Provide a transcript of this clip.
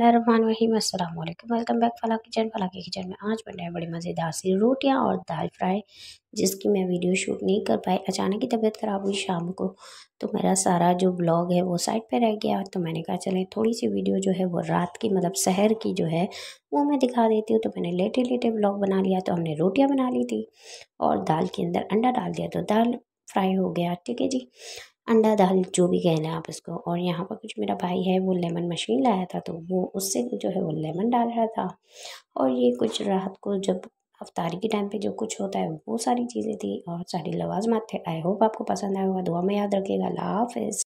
रहीम अस्सलाम वालेकुम welcome back फला किचन फला के किचन में आज बन रहा है बड़ी मज़ेदार सी रोटियां और दाल फ्राई जिसकी मैं वीडियो शूट नहीं कर पाई अचानक ही तबीयत ख़राब हुई शाम को तो मेरा सारा जो ब्लॉग है वो साइड पे रह गया तो मैंने कहा चलें थोड़ी सी वीडियो जो है वो रात की मतलब शहर की जो है वो मैं दिखा देती हूँ तो मैंने लेटे लेटे ब्लॉग बना लिया तो हमने रोटियाँ बना ली थी और दाल के अंदर अंडा डाल दिया तो दाल फ्राई हो गया ठीक है जी अंडा दाल जो भी कह लें आप इसको और यहाँ पर कुछ मेरा भाई है वो लेमन मशीन लाया था तो वो उससे जो है वो लेमन डाल रहा था और ये कुछ रात को जब अफ्तारी के टाइम पे जो कुछ होता है वो सारी चीज़ें थी और सारी लवाजमात थे आई होप आपको पसंद आया होगा दुआ में याद रखिएगा लाफ